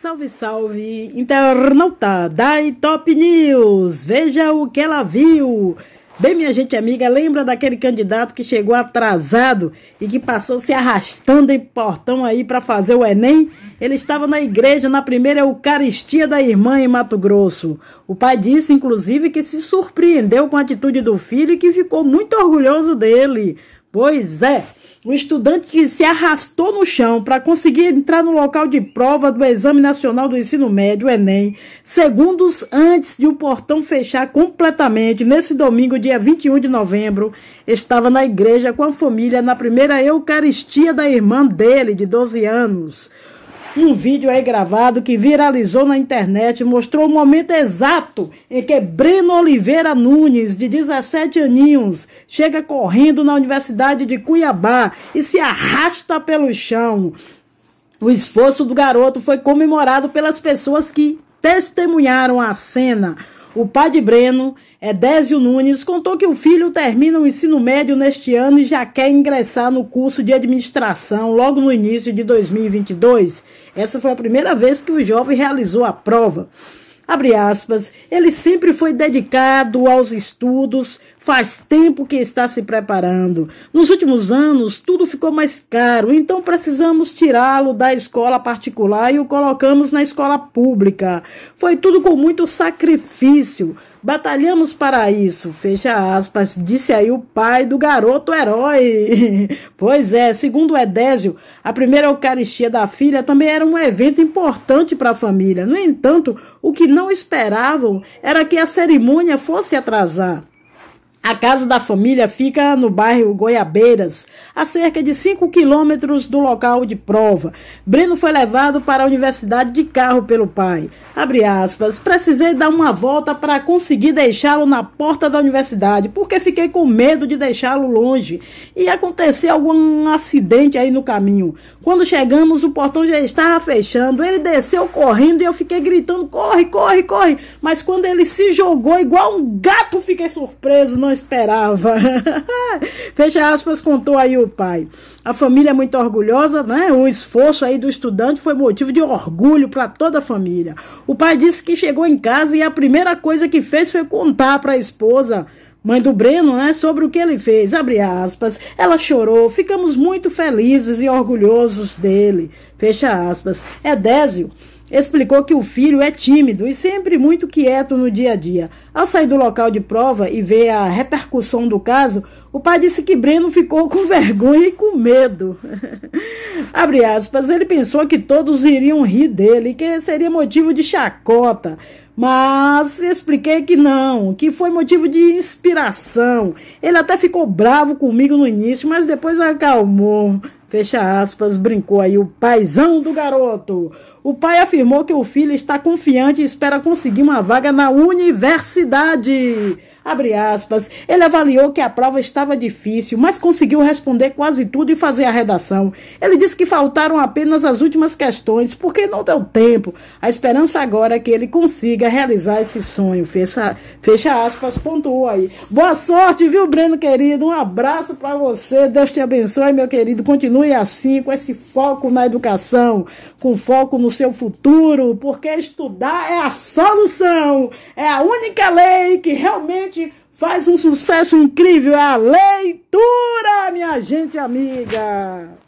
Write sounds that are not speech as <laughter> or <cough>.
Salve, salve, internauta da Top News! Veja o que ela viu! Bem, minha gente amiga, lembra daquele candidato que chegou atrasado e que passou se arrastando em portão aí para fazer o Enem? Ele estava na igreja na primeira Eucaristia da irmã em Mato Grosso. O pai disse, inclusive, que se surpreendeu com a atitude do filho e que ficou muito orgulhoso dele. Pois é, o estudante que se arrastou no chão para conseguir entrar no local de prova do Exame Nacional do Ensino Médio, Enem, segundos antes de o portão fechar completamente, nesse domingo, dia 21 de novembro, estava na igreja com a família na primeira Eucaristia da irmã dele, de 12 anos. Um vídeo aí gravado que viralizou na internet mostrou o momento exato em que Breno Oliveira Nunes, de 17 aninhos, chega correndo na Universidade de Cuiabá e se arrasta pelo chão. O esforço do garoto foi comemorado pelas pessoas que testemunharam a cena. O pai de Breno, Edésio Nunes, contou que o filho termina o ensino médio neste ano e já quer ingressar no curso de administração logo no início de 2022. Essa foi a primeira vez que o jovem realizou a prova. Abre aspas, ele sempre foi dedicado aos estudos, faz tempo que está se preparando. Nos últimos anos, tudo ficou mais caro, então precisamos tirá-lo da escola particular e o colocamos na escola pública. Foi tudo com muito sacrifício. Batalhamos para isso, fecha aspas, disse aí o pai do garoto herói. <laughs> pois é, segundo Edésio, a primeira Eucaristia da filha também era um evento importante para a família. No entanto, o que não esperavam era que a cerimônia fosse atrasar. A casa da família fica no bairro Goiabeiras, a cerca de 5 quilômetros do local de prova. Breno foi levado para a universidade de carro pelo pai. Abre aspas, precisei dar uma volta para conseguir deixá-lo na porta da universidade, porque fiquei com medo de deixá-lo longe e acontecer algum acidente aí no caminho. Quando chegamos, o portão já estava fechando, ele desceu correndo e eu fiquei gritando, corre, corre, corre. Mas quando ele se jogou igual um gato, fiquei surpreso, não esperava. <laughs> Fecha aspas, contou aí o pai. A família é muito orgulhosa, né? O esforço aí do estudante foi motivo de orgulho para toda a família. O pai disse que chegou em casa e a primeira coisa que fez foi contar para a esposa mãe do Breno, né, sobre o que ele fez. Abre aspas. Ela chorou. Ficamos muito felizes e orgulhosos dele. Fecha aspas. É Désio Explicou que o filho é tímido e sempre muito quieto no dia a dia. Ao sair do local de prova e ver a repercussão do caso, o pai disse que Breno ficou com <laughs> vergonha e com medo. <laughs> Abre aspas, ele pensou que todos iriam rir dele, que seria motivo de chacota. Mas expliquei que não, que foi motivo de inspiração. Ele até ficou bravo comigo no início, mas depois acalmou. Fecha aspas, brincou aí o paizão do garoto. O pai afirmou que o filho está confiante e espera conseguir uma vaga na universidade. Abre aspas. Ele avaliou que a prova estava difícil, mas conseguiu responder quase tudo e fazer a redação. Ele disse que faltaram apenas as últimas questões, porque não deu tempo. A esperança agora é que ele consiga realizar esse sonho. Fecha, fecha aspas, pontua aí. Boa sorte, viu, Breno, querido? Um abraço para você. Deus te abençoe, meu querido. Continue assim, com esse foco na educação, com foco no seu futuro, porque estudar é a solução. É a única lei que realmente faz um sucesso incrível. É a leitura, minha gente amiga.